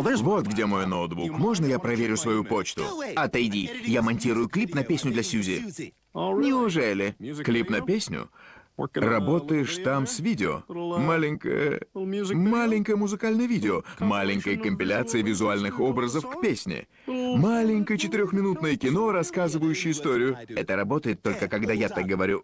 Вот где мой ноутбук. Можно я проверю свою почту? Отойди. Я монтирую клип на песню для Сьюзи. Неужели? Клип на песню? Работаешь там с видео. Маленькое... Маленькое музыкальное видео. Маленькая компиляция визуальных образов к песне. Маленькое четырехминутное кино, рассказывающее историю. Это работает только когда я так говорю.